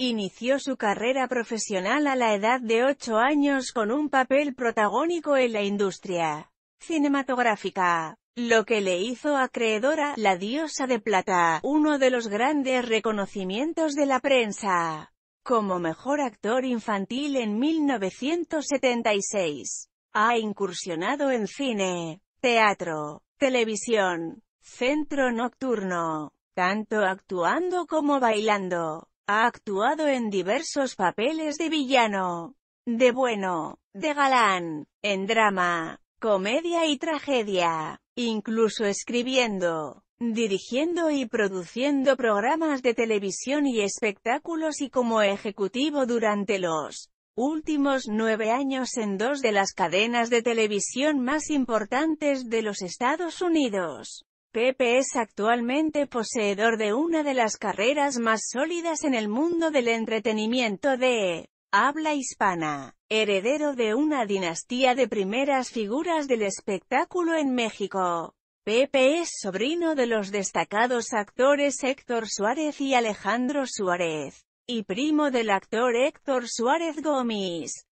Inició su carrera profesional a la edad de 8 años con un papel protagónico en la industria cinematográfica, lo que le hizo acreedora, la diosa de plata, uno de los grandes reconocimientos de la prensa, como mejor actor infantil en 1976. Ha incursionado en cine, teatro, televisión, centro nocturno, tanto actuando como bailando. Ha actuado en diversos papeles de villano, de bueno, de galán, en drama, comedia y tragedia, incluso escribiendo, dirigiendo y produciendo programas de televisión y espectáculos y como ejecutivo durante los últimos nueve años en dos de las cadenas de televisión más importantes de los Estados Unidos. Pepe es actualmente poseedor de una de las carreras más sólidas en el mundo del entretenimiento de habla hispana, heredero de una dinastía de primeras figuras del espectáculo en México. Pepe es sobrino de los destacados actores Héctor Suárez y Alejandro Suárez, y primo del actor Héctor Suárez Gómez.